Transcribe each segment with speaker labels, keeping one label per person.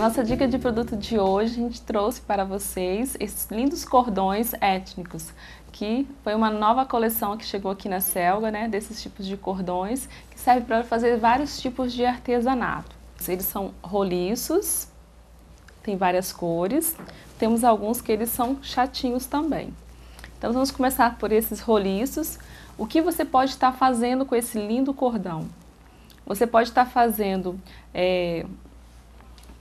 Speaker 1: nossa dica de produto de hoje, a gente trouxe para vocês esses lindos cordões étnicos, que foi uma nova coleção que chegou aqui na Selga, né, desses tipos de cordões, que serve para fazer vários tipos de artesanato. Eles são roliços, tem várias cores, temos alguns que eles são chatinhos também. Então vamos começar por esses roliços. O que você pode estar fazendo com esse lindo cordão? Você pode estar fazendo é,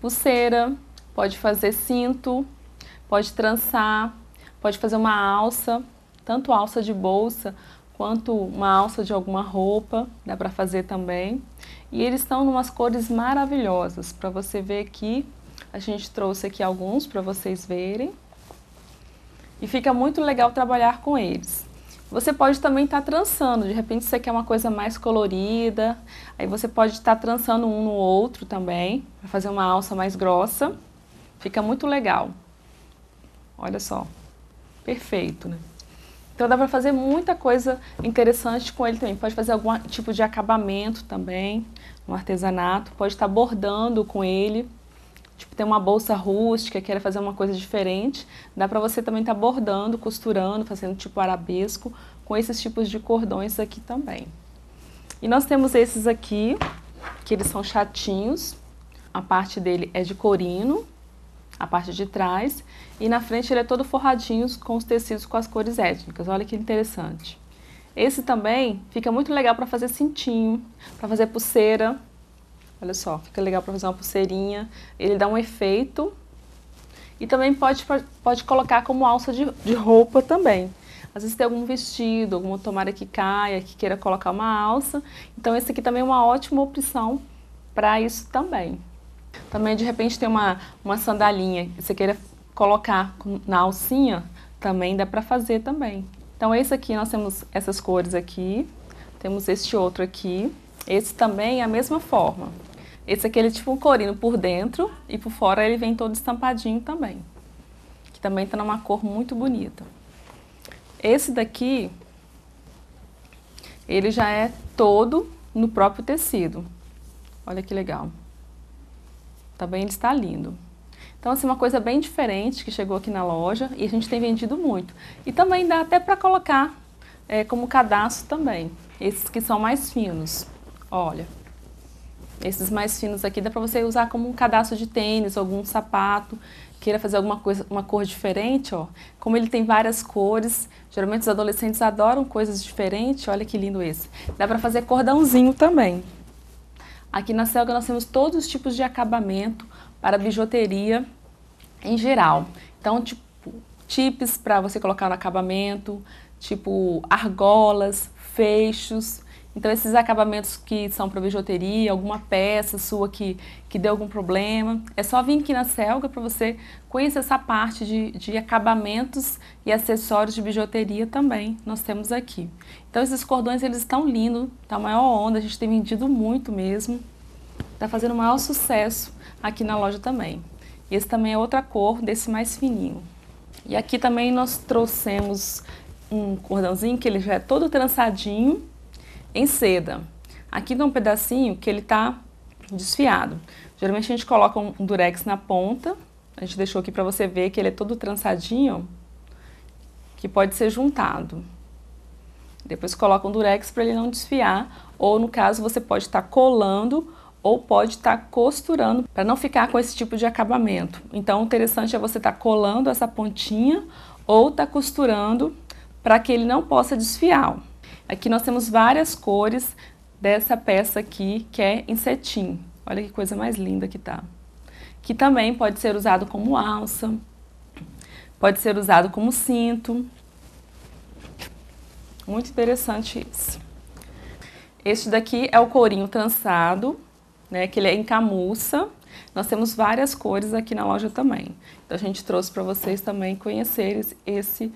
Speaker 1: pulseira, pode fazer cinto, pode trançar, pode fazer uma alça, tanto alça de bolsa quanto uma alça de alguma roupa, dá para fazer também. E eles estão em umas cores maravilhosas, para você ver aqui. A gente trouxe aqui alguns para vocês verem. E fica muito legal trabalhar com eles. Você pode também estar tá trançando, de repente você quer uma coisa mais colorida, aí você pode estar tá trançando um no outro também, para fazer uma alça mais grossa. Fica muito legal. Olha só, perfeito, né? Então dá para fazer muita coisa interessante com ele também. Pode fazer algum tipo de acabamento também, um artesanato. Pode estar tá bordando com ele tipo, tem uma bolsa rústica, quer fazer uma coisa diferente, dá para você também estar tá bordando, costurando, fazendo tipo arabesco com esses tipos de cordões aqui também. E nós temos esses aqui, que eles são chatinhos, a parte dele é de corino, a parte de trás, e na frente ele é todo forradinho com os tecidos com as cores étnicas, olha que interessante. Esse também fica muito legal para fazer cintinho, para fazer pulseira, Olha só, fica legal para fazer uma pulseirinha. Ele dá um efeito. E também pode, pode colocar como alça de, de roupa também. Às vezes tem algum vestido, alguma tomara que caia, que queira colocar uma alça. Então esse aqui também é uma ótima opção para isso também. Também de repente tem uma, uma sandalinha que você queira colocar na alcinha, também dá para fazer também. Então esse aqui, nós temos essas cores aqui, temos este outro aqui. Esse também é a mesma forma. Esse aqui ele é tipo um corino por dentro e por fora ele vem todo estampadinho também. Que também tá numa cor muito bonita. Esse daqui, ele já é todo no próprio tecido. Olha que legal. Também tá ele está lindo. Então, assim, uma coisa bem diferente que chegou aqui na loja e a gente tem vendido muito. E também dá até para colocar é, como cadastro também, esses que são mais finos. Olha. Esses mais finos aqui dá para você usar como um cadastro de tênis, algum sapato, queira fazer alguma coisa, uma cor diferente, ó. Como ele tem várias cores, geralmente os adolescentes adoram coisas diferentes. Olha que lindo esse. Dá para fazer cordãozinho também. Aqui na Selga nós temos todos os tipos de acabamento para bijuteria em geral. Então, tipo, tips para você colocar no acabamento, tipo argolas, fechos, então, esses acabamentos que são para bijuteria, alguma peça sua que, que deu algum problema, é só vir aqui na Selga para você conhecer essa parte de, de acabamentos e acessórios de bijuteria também, nós temos aqui. Então, esses cordões, eles estão lindos, tá maior onda, a gente tem vendido muito mesmo. Tá fazendo maior sucesso aqui na loja também. E esse também é outra cor, desse mais fininho. E aqui também nós trouxemos um cordãozinho que ele já é todo trançadinho, em seda. Aqui dá um pedacinho que ele tá desfiado. Geralmente a gente coloca um durex na ponta, a gente deixou aqui para você ver que ele é todo trançadinho, que pode ser juntado. Depois coloca um durex para ele não desfiar, ou no caso você pode estar tá colando ou pode estar tá costurando para não ficar com esse tipo de acabamento. Então, o interessante é você estar tá colando essa pontinha ou estar tá costurando para que ele não possa desfiar. Aqui nós temos várias cores dessa peça aqui, que é em cetim. Olha que coisa mais linda que tá. Que também pode ser usado como alça, pode ser usado como cinto. Muito interessante isso. Este daqui é o corinho trançado, né, que ele é em camuça. Nós temos várias cores aqui na loja também. Então a gente trouxe para vocês também conhecerem esse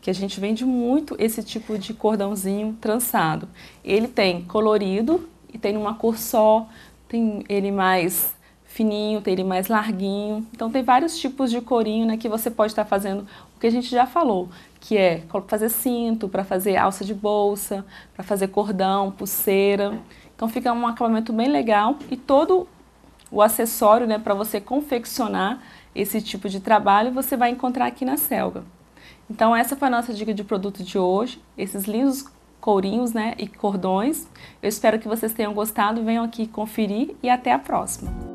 Speaker 1: que a gente vende muito esse tipo de cordãozinho trançado. Ele tem colorido e tem uma cor só, tem ele mais fininho, tem ele mais larguinho. Então tem vários tipos de corinho, né, que você pode estar tá fazendo o que a gente já falou, que é fazer cinto, para fazer alça de bolsa, para fazer cordão, pulseira. Então fica um acabamento bem legal e todo o acessório, né, para você confeccionar esse tipo de trabalho, você vai encontrar aqui na Selga. Então essa foi a nossa dica de produto de hoje, esses lindos courinhos né, e cordões. Eu espero que vocês tenham gostado, venham aqui conferir e até a próxima!